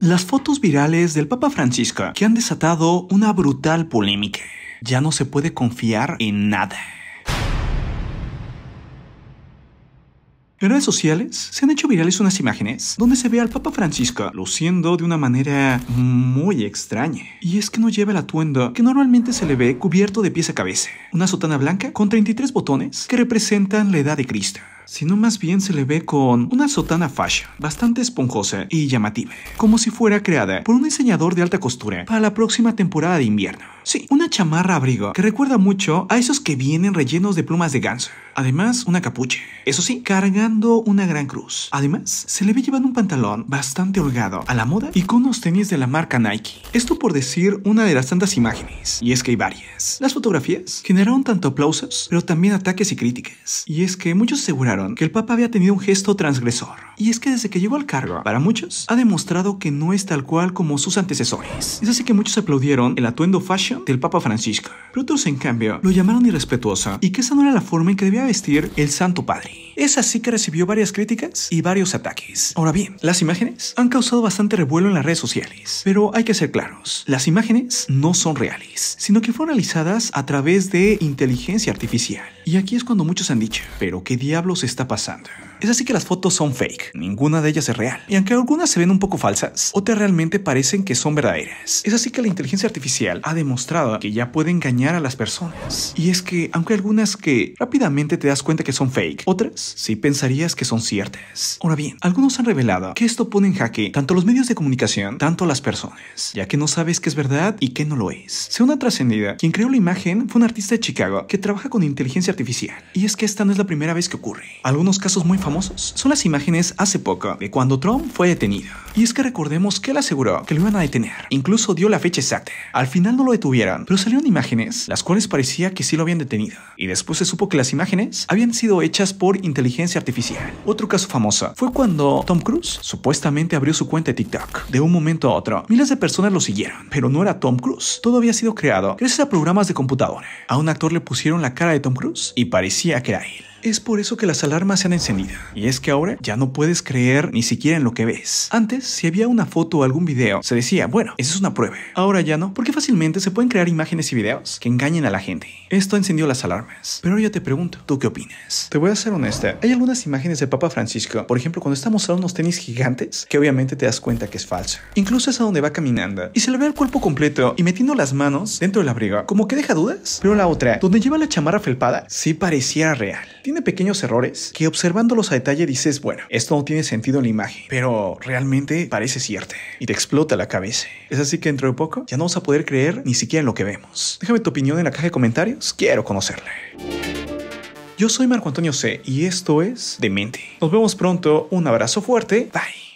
Las fotos virales del Papa Francisco que han desatado una brutal polémica. Ya no se puede confiar en nada. En redes sociales se han hecho virales unas imágenes donde se ve al Papa Francisco luciendo de una manera muy extraña. Y es que no lleva el atuendo que normalmente se le ve cubierto de pies a cabeza. Una sotana blanca con 33 botones que representan la edad de Cristo sino más bien se le ve con una sotana fashion bastante esponjosa y llamativa, como si fuera creada por un diseñador de alta costura para la próxima temporada de invierno. Sí, una chamarra abrigo que recuerda mucho a esos que vienen rellenos de plumas de ganso. Además, una capucha. Eso sí, cargando una gran cruz. Además, se le ve llevando un pantalón bastante holgado a la moda y con unos tenis de la marca Nike. Esto por decir una de las tantas imágenes, y es que hay varias. Las fotografías generaron tanto aplausos, pero también ataques y críticas. Y es que muchos aseguraron que el Papa había tenido un gesto transgresor. Y es que desde que llegó al cargo, para muchos, ha demostrado que no es tal cual como sus antecesores. Es así que muchos aplaudieron el atuendo fashion del Papa Francisco, pero otros en cambio lo llamaron irrespetuosa y que esa no era la forma en que debía vestir el Santo Padre. Es así que recibió varias críticas y varios ataques. Ahora bien, las imágenes han causado bastante revuelo en las redes sociales, pero hay que ser claros, las imágenes no son reales, sino que fueron realizadas a través de inteligencia artificial. Y aquí es cuando muchos han dicho, pero ¿qué diablos está pasando? Es así que las fotos son fake, ninguna de ellas es real. Y aunque algunas se ven un poco falsas, otras realmente parecen que son verdaderas. Es así que la inteligencia artificial ha demostrado que ya puede engañar a las personas. Y es que, aunque algunas que rápidamente te das cuenta que son fake, otras sí pensarías que son ciertas. Ahora bien, algunos han revelado que esto pone en jaque tanto los medios de comunicación, tanto las personas, ya que no sabes qué es verdad y qué no lo es. Según una trascendida, quien creó la imagen fue un artista de Chicago que trabaja con inteligencia artificial. Y es que esta no es la primera vez que ocurre. Algunos casos muy son las imágenes hace poco de cuando Trump fue detenido. Y es que recordemos que él aseguró que lo iban a detener, incluso dio la fecha exacta. Al final no lo detuvieron, pero salieron imágenes, las cuales parecía que sí lo habían detenido. Y después se supo que las imágenes habían sido hechas por inteligencia artificial. Otro caso famoso fue cuando Tom Cruise supuestamente abrió su cuenta de TikTok. De un momento a otro, miles de personas lo siguieron, pero no era Tom Cruise. Todo había sido creado gracias a programas de computadora. A un actor le pusieron la cara de Tom Cruise y parecía que era él. Es por eso que las alarmas se han encendido. Y es que ahora ya no puedes creer ni siquiera en lo que ves. Antes, si había una foto o algún video, se decía, bueno, eso es una prueba. Ahora ya no, porque fácilmente se pueden crear imágenes y videos que engañen a la gente. Esto encendió las alarmas. Pero yo te pregunto, ¿tú qué opinas? Te voy a ser honesta. Hay algunas imágenes de Papa Francisco, por ejemplo, cuando está mostrando unos tenis gigantes, que obviamente te das cuenta que es falso. Incluso es a donde va caminando y se le ve el cuerpo completo y metiendo las manos dentro de la abrigo, como que deja dudas. Pero la otra, donde lleva la chamarra felpada, sí parecía real pequeños errores que observándolos a detalle dices, bueno, esto no tiene sentido en la imagen, pero realmente parece cierto y te explota la cabeza. Es así que dentro de poco ya no vas a poder creer ni siquiera en lo que vemos. Déjame tu opinión en la caja de comentarios, quiero conocerla. Yo soy Marco Antonio C y esto es Demente. Nos vemos pronto, un abrazo fuerte, bye.